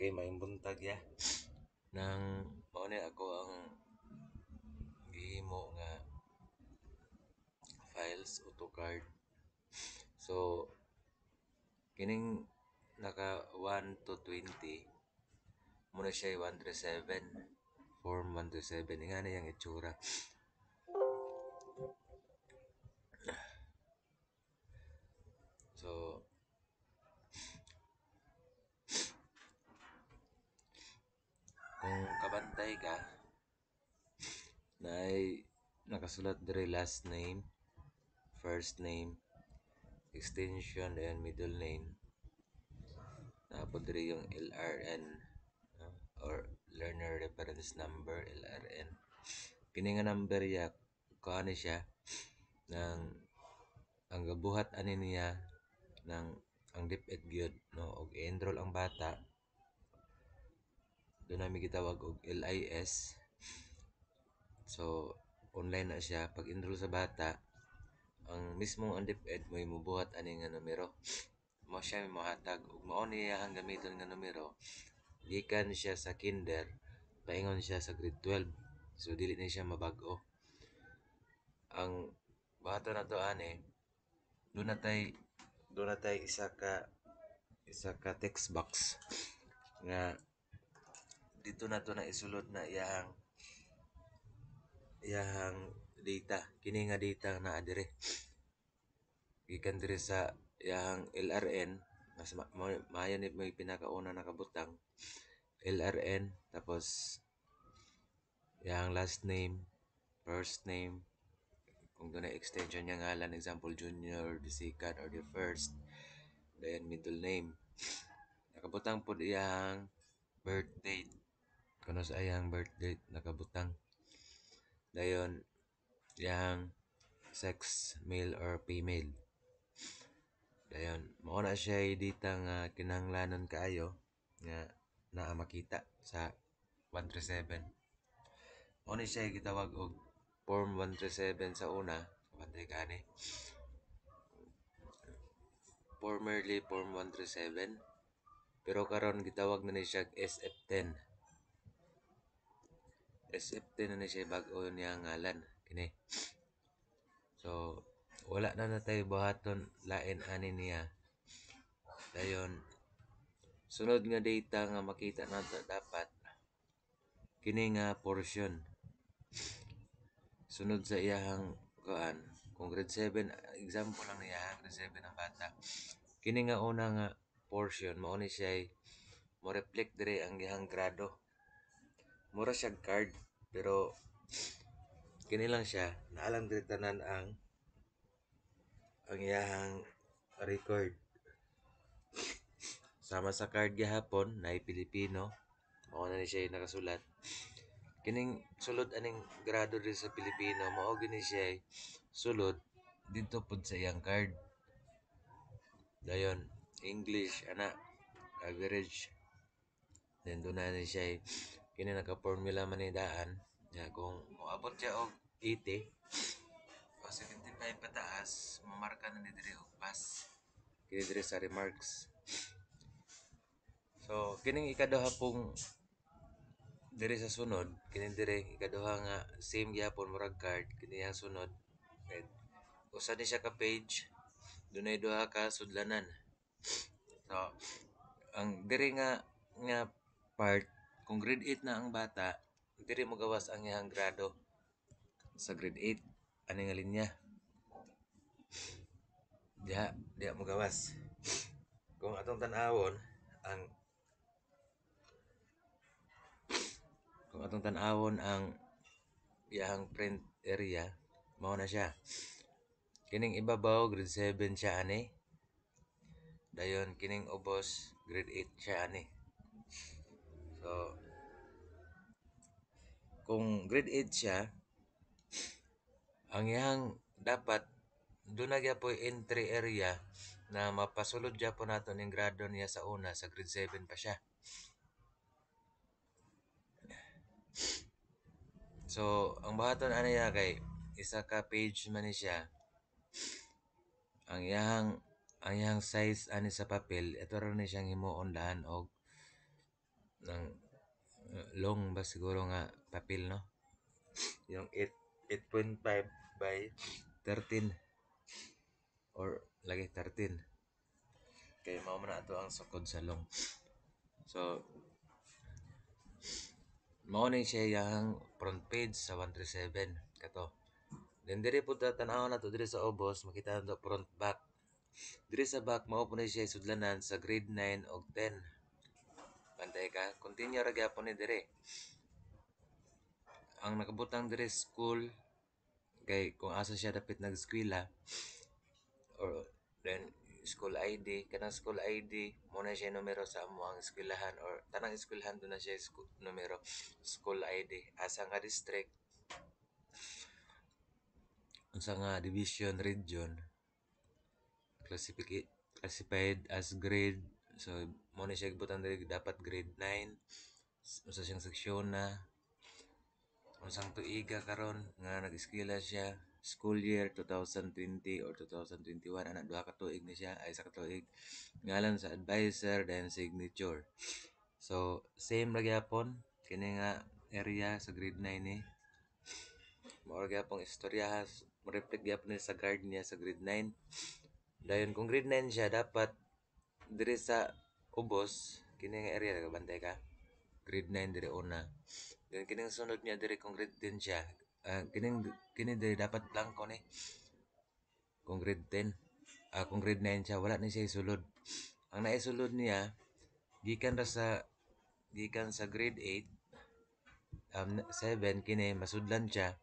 kay may buntag ya nang mao ni ako ang gihimo nga files auto card so kining naka 1 to 20 muna siya 1 form 1 nga na yung itsura so kung kabantay ka na nakasulat dire last name, first name, extension and middle name. tapos dire yung LRN no? or learner reference number LRN. Kini nga number ya kuan siya ng ang gabuhat ani niya ng ang DepEd gyud no og enroll ang bata doon namin gitawag og LIS so online na siya pag enroll sa bata ang mismong ang DepEd mo imubuhat ani nga numero mo siya mohatag og mao niya ang gamiton nga numero gikan siya sa kinder paingon siya sa grade 12 so dili na siya mabag-o ang bata na to ani doon natay doon natay isa ka isa ka text box nga dito na to na isulod na iyahang iyahang data kini nga data na dire gikan dire sa iyahang LRN mas maayo ni may pinakauna nakabutang LRN tapos iyahang last name first name kung doon extension niya ngalan example junior or the second or the first then middle name nakabutang po iyang birth date kuno sa ayang birth date nakabutang dayon yang sex male or female dayon mo na siya dita nga kinahanglanon kaayo nga naa makita sa 137 mo ni siya gitawag og form 137 sa una kapantay gani formerly form 137 pero karon gitawag na ni siya SF10 SF10 na ni siya bago niya ngalan kini so wala na na tayo buhaton lain ani niya dayon sunod nga data nga makita nato dapat kini nga portion sunod sa iyahang kuan kung grade 7 example lang niya grade 7 ang bata kini nga una nga portion mao ni siya mo reflect dire ang iyahang grado mura siya card pero kini lang siya naalang diretanan ang ang iyahang record sama sa card gihapon na Pilipino mao na ni siya nakasulat kining sulod aning grado diri sa Pilipino mao gini siya sulod dito pud sa iyang card dayon English ana average then dunay na siya kini naka-formula man ni daan nga kung moabot siya og 80 o 75 pataas mamarka na ni diri og pass kini diri sa remarks so kining ikaduha pong diri sa sunod kini diri ikaduha nga same gyapon murag card kini ang sunod usa ni siya ka page dunay duha ka sudlanan so ang diri nga nga part kung grade 8 na ang bata, dire mo gawas ang iyang grado sa grade 8 ani nga linya. Diha, diha mo gawas. Kung atong tan-awon ang kung atong tan-awon ang iyang print area, mao na siya. Kining ibabaw grade 7 siya ani. Dayon kining ubos grade 8 siya ani. So, oh. kung grade 8 siya, ang yang dapat doon na po entry area na mapasulod dya po nato yung grado niya sa una, sa grade 7 pa siya. So, ang bahaton ano niya kay isa ka page man ni siya. Ang yang ang yang size ani sa papel, ito ron ni siyang himuon lahan og ng uh, long ba siguro nga papel no? Yung 8 8.5 by 13 or lagi 13 kay mao man ato ang sukod sa long so mao ni siya yang front page sa 137 kato then diri pud tanaw na to diri sa obos makita na front back diri sa back mao po ni siya sudlanan sa grade 9 og 10 ka. continue ra gyapon ni dire ang nakabutang dire school kay kung asa siya dapat nag-eskwela or then school ID kanang school ID mo na siya numero sa mo ang eskwelahan or tanang eskwelahan do na siya school, numero school ID asa nga district unsa nga division region classified as grade So, mo ni siya ibutan diri dapat grade 9. Usa siyang seksyon na unsang tuiga karon nga nag-eskwela siya school year 2020 or 2021 ana duha ka tuig ni siya ay sa ka ngalan sa advisor then signature so same ra gyapon kini nga area sa grade 9 ni eh. mao ra gyapon istorya mo reflect gyapon sa guard niya sa grade 9 dayon kung grade 9 siya dapat dire sa ubos kini nga area bantay ka grade 9 dire una then kini sunod niya dire kung grade 10 siya uh, kini kini dire dapat blanco ni kung grade 10 uh, ah, kung grade 9 siya wala ni siya isulod ang naisulod niya gikan ra sa gikan sa grade 8 um, 7 kini masudlan siya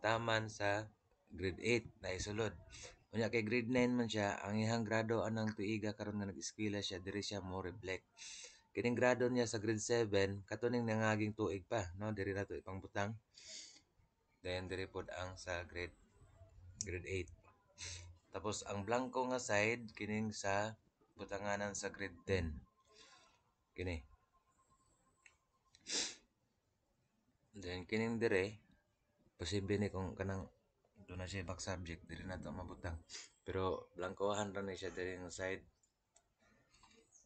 taman sa grade 8 naisulod Unya kay grade 9 man siya, ang ihang grado anang tuiga karon nga nag-eskwela siya diri siya mo reflect. Kining grado niya sa grade 7 katuning nangaging tuig pa, no? Diri na to ipang butang. Then diri pod ang sa grade grade 8. Tapos ang blanco nga side kining sa butanganan sa grade 10. Kini. Then kining dire posible ni kung kanang doon na siya back subject diri na to mabutang pero blankohan ra ni siya diri nga side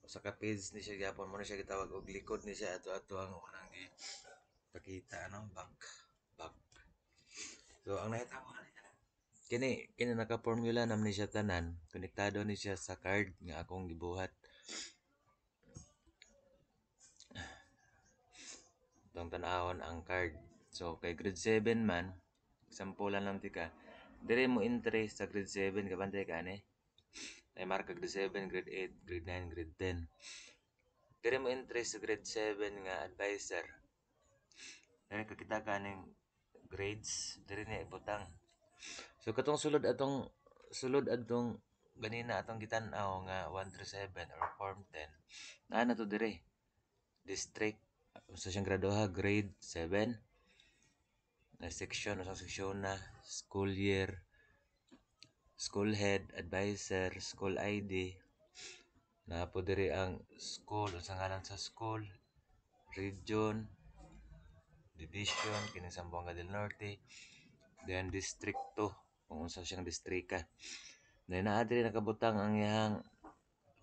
sa ka page ni siya gyapon mo na siya gitawag og likod ni siya ato ato ang unang gi pakita ano back back so ang nahitabo ano kini kini naka formula nam ni siya tanan konektado ni siya sa card nga akong gibuhat tong tanahon ang card so kay grade 7 man Sampulan lang ti ka. Dire mo entry sa grade 7 kabantay ka ne. Ay marka grade 7, grade 8, grade 9, grade 10. Dire mo entry sa grade 7 nga advisor. Dire eh, kakita ka ning grades dire ni ibutang. So katong sulod atong sulod atong ganina atong gitan-aw nga 137 or form 10. Naa na to dire. District usa siyang graduha grade 7 na seksyon o sa seksyon na school year, school head, advisor, school ID, na po diri ang school o sa ngalan sa school, region, division, kini del Norte, then districto, kung unsa siyang distrika. Then naa diri nakabutang ang iyang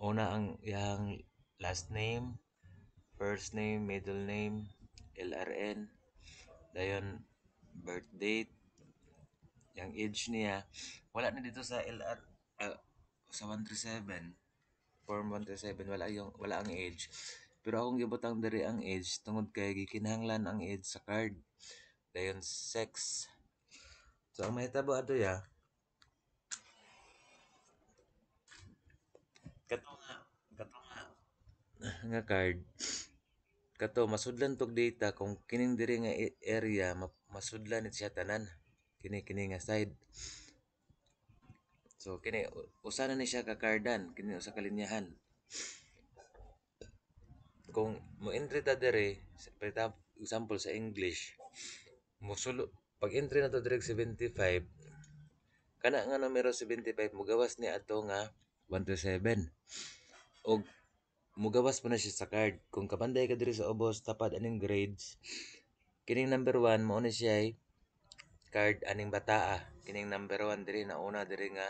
una ang iyang last name, first name, middle name, LRN, dayon birth date, yung age niya. Wala na dito sa LR, uh, sa 137, form 137, wala, yung, wala ang age. Pero akong gibutang diri ang age tungod kay gikinahanglan ang age sa card. Dayon sex. So ang mahitabo ato ya. Katunga, katunga nga card. Kato, masudlan tog data kung kining diri nga e- area, masudlan ni siya tanan. Kini, kini nga side. So, kini, usa na ni siya kakardan, kini usa ka linyahan. Kung mo-entry ta diri, for example sa English, mo musulo, pag entry na to direct 75, kana nga numero 75 mo gawas ni ato nga 127 og mugawas po na siya sa card. Kung kabanday ka diri sa ubos, tapad aning grades. Kining number 1, mo na siya card aning bataa. Kining number 1 diri na una diri nga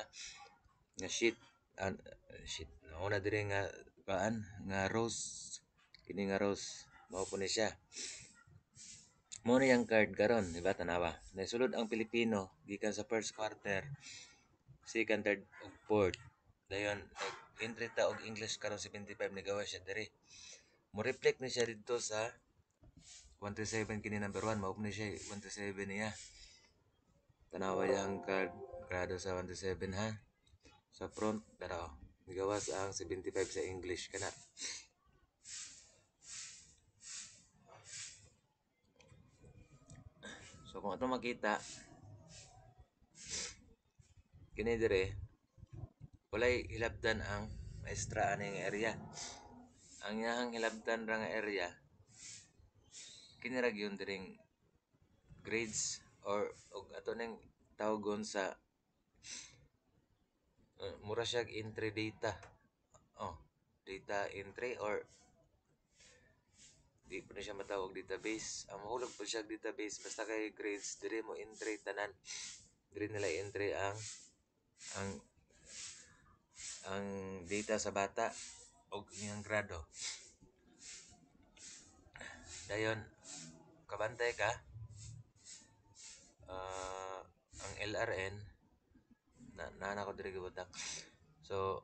nga sheet an uh, sheet una diri nga paan nga rose kini nga rose mao po ni siya mo ni card karon di ba tanawa nasulod ang Pilipino gikan sa first quarter second third ug fourth dayon entry ta og English karon 75 nagawa siya diri. Mo reflect ni siya didto sa 137 kini number 1 mao ni siya 137 niya. Tanawa yang card grado sa 137 ha. Sa front pero Nagawas ang 75 sa English kana. So kung ato makita kini dire walay hilabdan ang maestra aning area ang yahang hilabdan rang area kini ra gyud diring grades or og ato ning tawagon sa uh, mura siya entry data oh data entry or di pa na siya matawag database ang mahulog po siya database basta kay grades dire mo entry tanan dire nila entry ang ang ang data sa bata o iyang grado. Dayon, kabantay ka, uh, ang LRN, na, nana ko diri gibutak. So,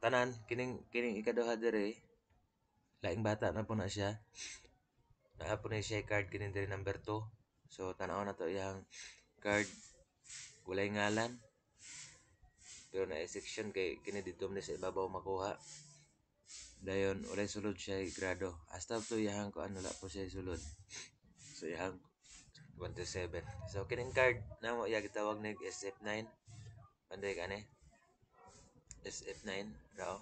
tanan, kining, kining ikaduha diri, laing bata na po na siya. po na siya card kining diri number 2. So, tanaw na to iyang card, walay ngalan, pero eh, na section kay kini dito sa ibabaw makuha dayon ulay sulod siya grado hasta to yahan ko ano la po siya sulod so yahan 27 so kining card na mo iya gitawag nag SF9 panday kani SF9 raw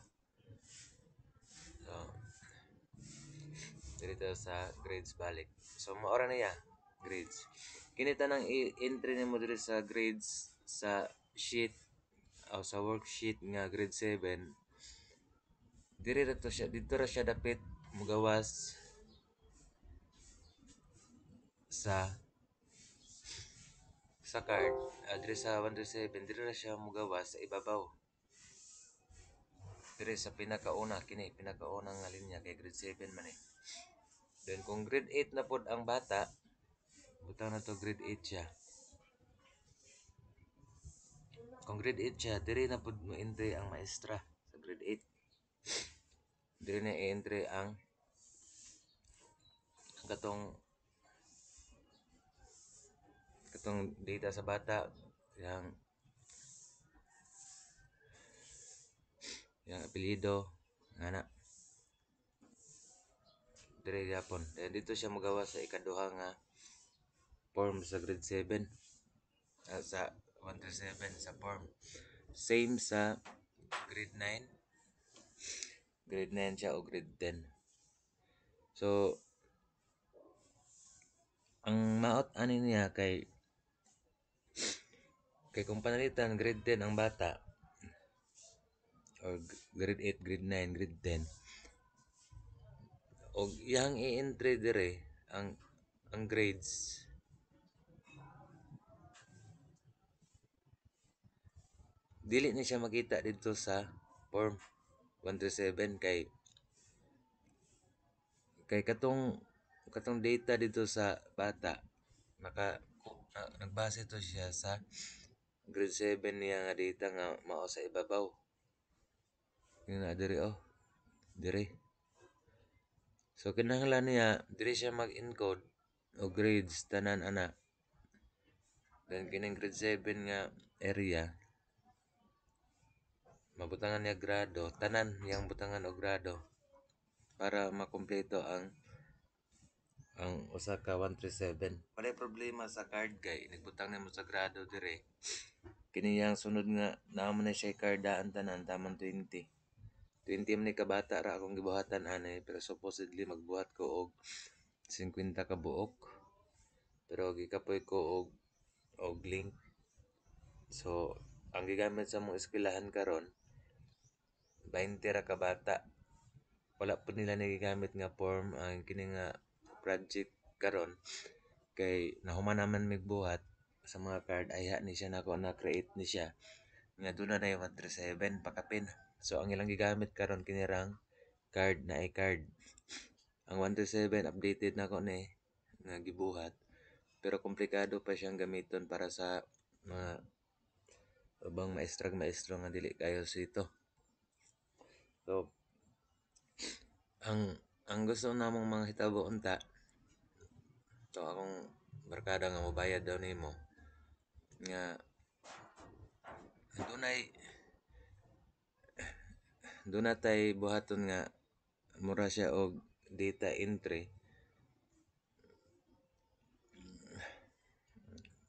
so dito sa grades balik so maora na ya grades kinita ng entry nimo diri sa grades sa sheet o oh, sa worksheet nga grade 7 diri dito siya dito ra siya dapat mugawas sa sa card adre sa 107 diri ra siya mugawas sa ibabaw dire sa pinakauna kini pinakauna nga linya kay grade 7 man eh then kung grade 8 na pod ang bata butang na to grade 8 siya kung grade 8 siya, dire na pud mo entry ang maestra sa grade 8. Dire na i-entry ang katong katong data sa bata yang yang apelyido ngana dire gapon dahil dito siya magawa sa ikaduha nga form sa grade 7 uh, ah, sa 1 7 sa form. Same sa grade 9. Grade 9 siya o grade 10. So, ang maot ani niya kay kay kung panalitan grade 10 ang bata or grade 8, grade 9, grade 10 o yang i-entry dire ang ang grades dili na siya makita dito sa form 137 kay kay katong katong data dito sa bata naka uh, nagbase to siya sa grade 7 niya nga data nga mao sa ibabaw na diri oh diri so kinahanglan niya diri siya mag-encode o grades tanan ana then kining grade 7 nga area mabutangan niya grado tanan yang butangan og grado para makumpleto ang ang Osaka 137 wala problema sa card guy, nagbutang na mo sa grado dire kini yang sunod nga naamo na siya kardaan tanan taman 20 20 man ni kabata ra akong gibuhatan anay pero supposedly magbuhat ko og 50 ka buok pero gikapoy ko og og link so ang gigamit sa mong eskwelahan karon 20 ra ka bata wala po nila nagigamit nga form ang kini nga project karon kay nahuman naman migbuhat sa mga card aya ni siya nako na create ni siya nga duna na yung 137 pakapin so ang ilang gigamit karon kinirang card na i-card ang 137 updated nako na ni nga gibuhat pero komplikado pa siyang gamiton para sa mga ubang maestrag maestro nga dili kayo sito So, ang ang gusto namong mga hitabo unta, to akong barkada nga mabayad daw nimo nga dunay dunatay buhaton nga mura siya og data entry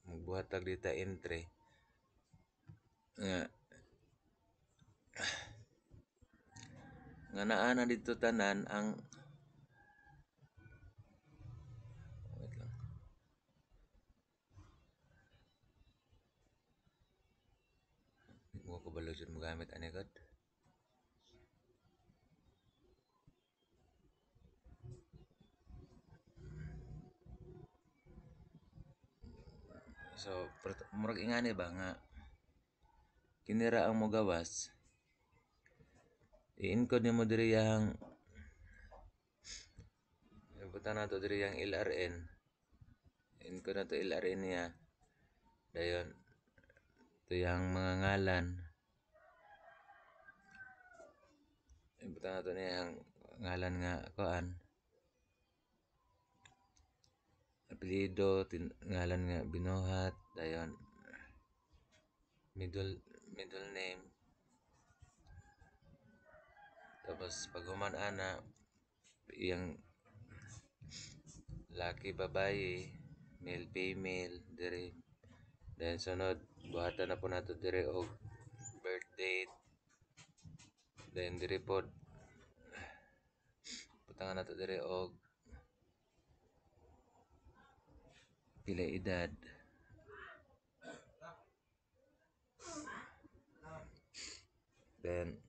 magbuhat og data entry nga nga naa na dito tanan ang wait mo ko balo jud magamit ani So, murag ingani ba nga kinira ang mogawas i-encode nimo diri yang ibutan nato diri yang LRN i-encode nato LRN niya dayon ito yung mga ngalan ibutan nato niya ang ngalan nga kuan apelyido ngalan nga binohat dayon middle middle name tapos pag human ana yang laki babae, male female dire. Then sunod buhatan na po nato dire og birth date. Then dire pod putangan nato dire og pila edad. Then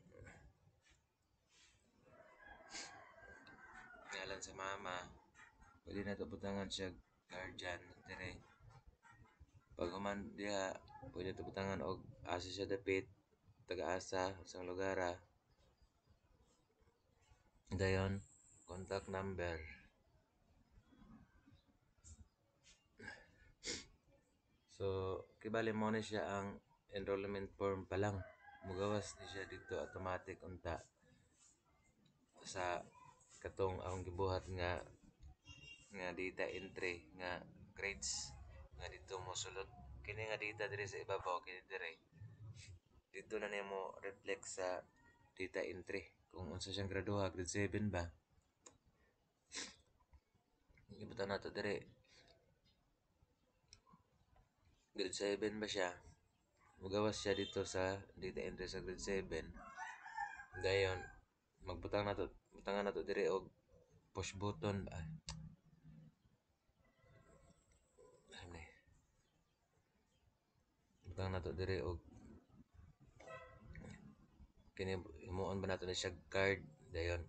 Pwede na tabutangan siya guardian dire. Pag human diha, pwede tabutangan og asa siya dapit taga-asa sa lugara. Dayon, contact number. So, kibali mo na siya ang enrollment form pa lang. Mugawas ni siya dito automatic unta sa katong ang gibuhat nga nga data entry nga grades nga dito mo sulod kini nga data diri sa ibabaw kini dire dito na nimo reflect sa data entry kung unsa siyang graduha grade 7 ba Ibutan na to dire grade 7 ba siya magawas siya dito sa data entry sa grade 7 dayon magbutang nato to butangan na to dire og push button ba lang nato dire og kini himuon ba nato na siya card dayon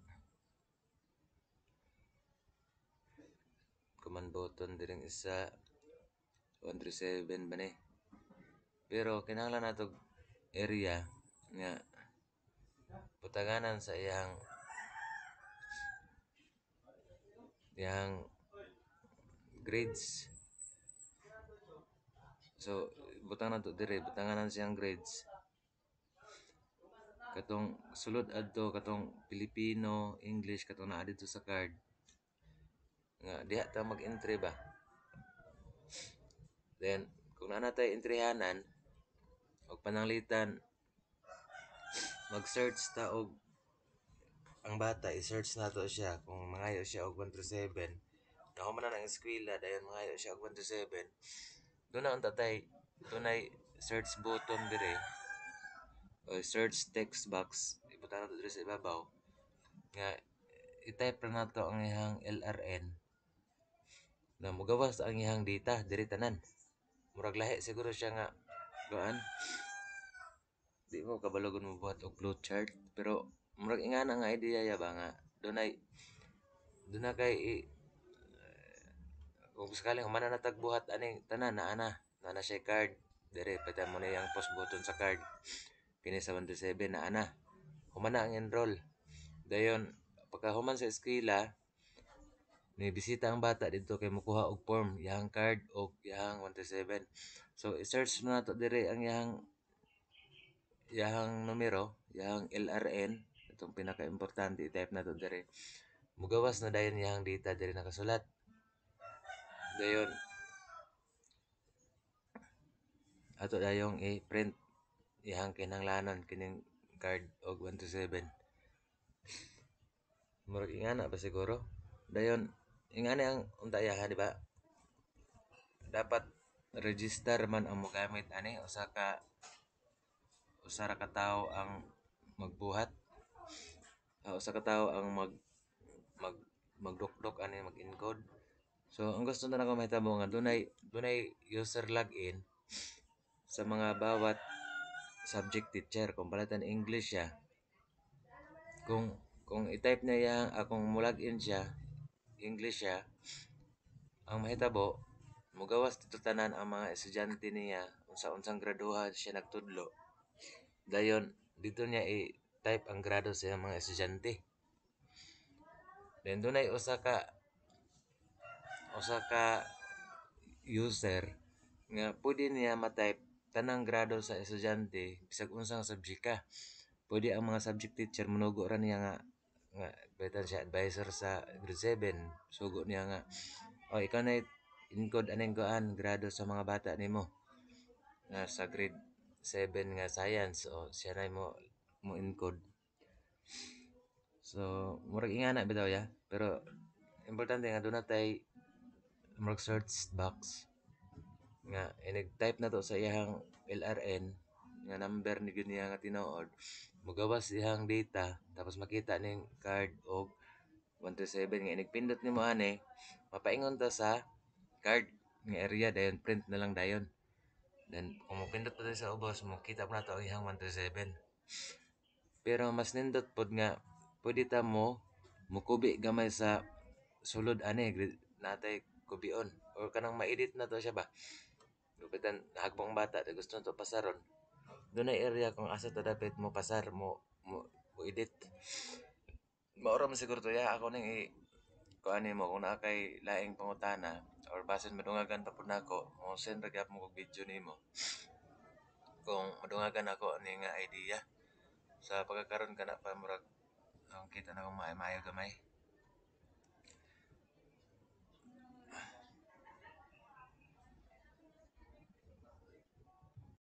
command button diring isa 137 ba ni pero kinahanglan nato area nga putanganan sa iyang iyang grades so butangan to dire butangan siyang grades katong sulod adto katong Filipino English katong naa dito sa card nga diha ta mag-entry ba then kung naa tay entryhanan og pananglitan mag-search ta og ang bata i-search nato siya kung mangayo siya og 127 nako man ang eskwela dayon mangayo siya og 127 doon na ang tatay tunay search button dire o search text box ibutan nato dire sa ibabaw nga i-type lang nato ang ihang LRN na mugawas ang ihang data dire tanan murag lahi siguro siya nga kuan di mo kabalogon mo buhat og chart pero murag ingana nga idea ya ba nga dunay dunay kay kung sakaling na tagbuhat aning tanan na ana na na siya card dire pata mo na yung post button sa card kini 77 na ana humana ang enroll dayon pagka human sa eskwela may bisita ang bata dito kay mukuha og form yang card o yang 127 so i-search na nato dire ang yang yang numero yang LRN itong pinaka-importante i-type na nato dire mugawas na dayon yang data dire nakasulat dayon ato dayong i-print ihang lanon kining card og 1 to 7 murag ingana ba siguro dayon ingana ang untayaha di ba dapat register man ang mogamit ani usa ka usa ra ka tawo ang magbuhat uh, usa ka tawo ang mag mag magdokdok ani mag-encode so ang gusto na lang ko mahitabo nga dunay dunay user login sa mga bawat subject teacher kung balatan English siya kung kung i-type niya akong ah, kung mulag in siya English siya ang mahitabo mugawas dito tanan ang mga estudyante niya unsa unsang graduhan siya nagtudlo dayon dito niya i-type ang grado sa mga estudyante then dunay usa ka usa ka user nga pwede niya ma-type tanang grado sa estudyante bisag unsang subject ka pwede ang mga subject teacher manugo ra niya nga nga betan siya advisor sa grade 7 sugo niya nga o oh, ikaw na incode aning kuan grado sa mga bata nimo nga sa grade 7 nga science o siya na mo mo encode so murag ingana bitaw ya pero importante nga dunay tay murag search box nga ineg eh, type na to sa iyang LRN nga number ni gud niya nga tinuod mogawas dihang data tapos makita ning card og 137 nga inigpindot nimo ani mapaingon ta sa card nga area dayon print na lang dayon then kung mapindot pa sa ubos mo kita pa na ang iyang 127 pero mas nindot pod nga pwede ta mo mukubi gamay sa sulod ani natay kubion or kanang maedit na to siya ba Dupitan, hagbang bata, da gusto to pasaron. Doon ay area kung asa ta dapat mo pasar, mo, mo, mo edit. Maura man siguro to, ya, ako nang i, kung ano mo, kung nakay laing pangutana, or basin madungagan pa po na ako, mo send ragap mo kog video ni mo. Kung madungagan ako, ano nga idea, sa pagkakaroon ka na pa, murag, ang kita na kung maayo gamay.